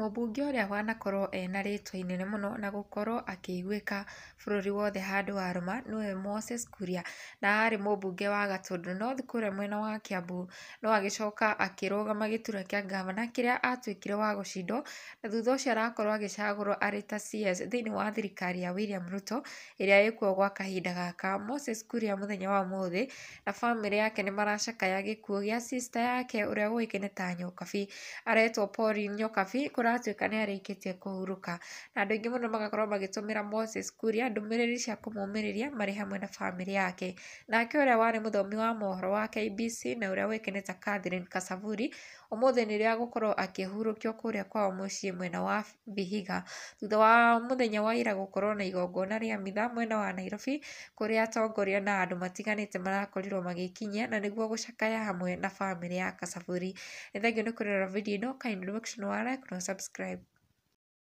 Mũmbunge ũrĩa wanakorwo ena rĩtwa inene mũno na gũkorwo akĩiguĩka bũrũri wothe handũ warũma nĩwe Moses Kuria, na arĩ mũmbunge wa Gatũndũ, no thikũ ĩrĩa mwena wa Kiambu no agĩcoka akĩrũgama gĩturwa kĩa ngavana kĩrĩa atuĩkire wa gũcindwo, na thutha ũcio arakorwo agĩcagũrwo arĩ ta CS thĩinĩ wa thirikari ya William Ruto ĩrĩa ĩkuo gwa kahinda gaka. Moses Kuria mũthenya wa ũmũthĩ na bamĩrĩ yake nĩ maracakaya gĩkuo gĩa sister yake ũrĩa ũĩkaine ta Nyokabi, aretwo Pauline Nyokabi kũra ũratuĩka nĩ arĩkĩtie kũhurũka, na andũ aingĩ mũno magakorwo magĩtũmĩra Moses Kuria ndũmĩrĩri cia kũmũmĩrĩria marĩ hamwe na bamĩrĩ yake. Nake ũrĩa warĩ mũthomi wa mohoro wa KBC na ũrĩa ũĩkaine ta Catherine Kasavuri, ũmũthĩ nĩ rĩrĩa agũkorwo akĩhurũkio kũrĩa kwao mũciĩ mwena wa Vihiga, thutha wa mũthenya wa ira gũkorwo na igongona rĩa mitha mwena wa Nairobi, kũrĩa atongoria na andũ matiganĩte marakorirwo magĩkinyia na nĩguo gũcakaya hamwe na bamĩrĩ ya Kasavuri. Nĩ thengiũ nĩ kũrora video ĩno, Kayden Luxon wa Like na subscribe